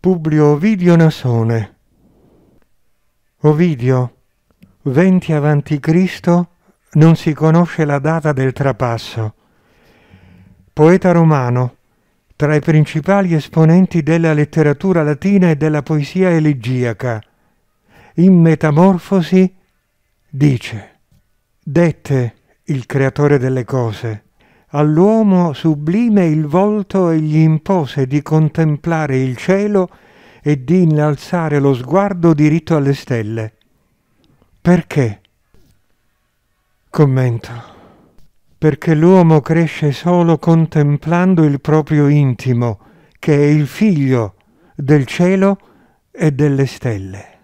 Publio Ovidio Nasone. Ovidio, 20 Cristo, non si conosce la data del trapasso. Poeta romano, tra i principali esponenti della letteratura latina e della poesia elegiaca, in Metamorfosi dice, dette il creatore delle cose, all'uomo sublime il volto e gli impose di contemplare il cielo e di innalzare lo sguardo diritto alle stelle. Perché? Commento. Perché l'uomo cresce solo contemplando il proprio intimo, che è il figlio del cielo e delle stelle.